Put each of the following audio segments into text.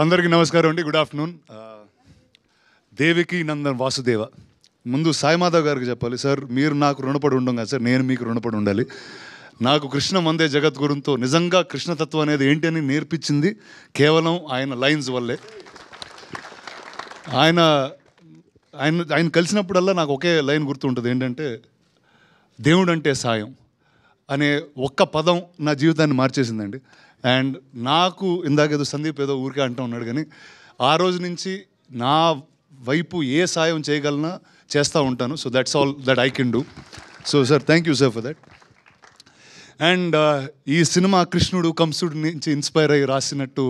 అందరికీ నమస్కారం అండి గుడ్ ఆఫ్టర్నూన్ దేవికి నందన్ వాసుదేవ ముందు సాయిమాధవ్ గారికి చెప్పాలి సార్ మీరు నాకు రుణపడి ఉండగా సార్ నేను మీకు రుణపడి ఉండాలి నాకు కృష్ణ మందే జగద్గురుతో నిజంగా కృష్ణతత్వం అనేది ఏంటి అని నేర్పించింది కేవలం ఆయన లైన్స్ వల్లే ఆయన ఆయన ఆయన కలిసినప్పుడల్లా నాకు ఒకే లైన్ గుర్తుంటుంది ఏంటంటే దేవుడు అంటే సాయం అనే ఒక్క పదం నా జీవితాన్ని మార్చేసిందండి అండ్ నాకు ఇందాక ఏదో సందీప్ ఏదో ఊరికే అంటూ ఉన్నాడు కానీ ఆ రోజు నుంచి నా వైపు ఏ సాయం చేయగలనా చేస్తూ ఉంటాను so that's all that I can do so sir thank you sir for that and ఈ సినిమా కృష్ణుడు కంసుడు నుంచి ఇన్స్పైర్ అయ్యి రాసినట్టు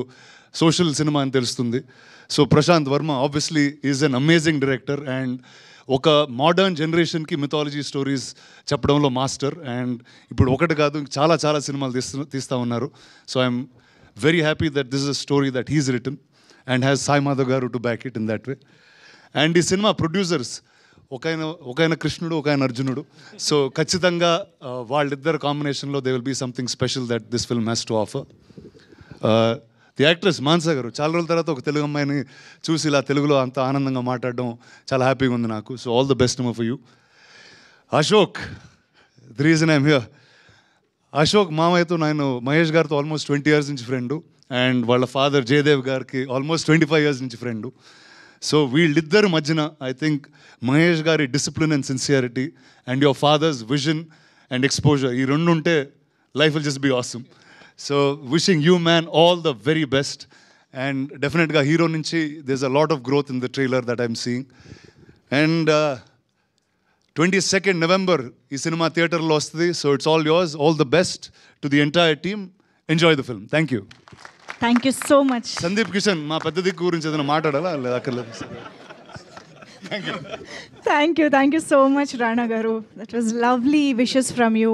సోషల్ సినిమా అని తెలుస్తుంది so Prashanth Varma obviously is an amazing director and ఒక మోడర్న్ జనరేషన్కి మిథాలజీ స్టోరీస్ చెప్పడంలో మాస్టర్ అండ్ ఇప్పుడు ఒకటి కాదు చాలా చాలా సినిమాలు తీస్తు తీస్తూ ఉన్నారు so I'm very happy that this a story that he's return and has Sai Madhav garu to back it in that way and ఈ సినిమా ప్రొడ్యూసర్స్ ఒక ఆయన ఒక ఆయన కృష్ణుడు ఒక ఆయన అర్జునుడు సో ఖచ్చితంగా వాళ్ళిద్దరు కాంబినేషన్లో they will be something special that this film has to offer the actress Mansa garu చాలా రోజుల తర్వాత ఒక తెలుగు అమ్మాయిని చూసి ఇలా తెలుగులో అంత ఆనందంగా మాట్లాడడం చాలా హ్యాపీగా ఉంది నాకు so all the best for you Ashok the reason I'm here Ashok మామయ్యతో నేను మహేష్ గారితో ఆల్మోస్ట్ ట్వంటీ ఇయర్స్ నుంచి ఫ్రెండు అండ్ వాళ్ళ ఫాదర్ జయదేవ్ గారికి ఆల్మోస్ట్ ట్వంటీ ఫైవ్ ఇయర్స్ నుంచి ఫ్రెండు సో వీళ్ళిద్దరి మధ్యన ఐ థింక్ మహేష్ గారి discipline and sincerity and your father's vision and exposure ఈ రెండు ఉంటే life will just be awesome so wishing you man all the very best and డెఫినెట్గా hero నుంచి does a lot of growth in the trailer that I'm seeing and twenty second November ఈ సినిమా థియేటర్లో వస్తుంది so it's all yours all the best to the entire team enjoy the film thank you thank you so much Sundeep Kishan మా పెద్ద దిక్కు గురించి ఏదైనా మాట్లాడాలా లేదు అక్కర్లేదు thank you thank you so much Rana garu that was lovely wishes from you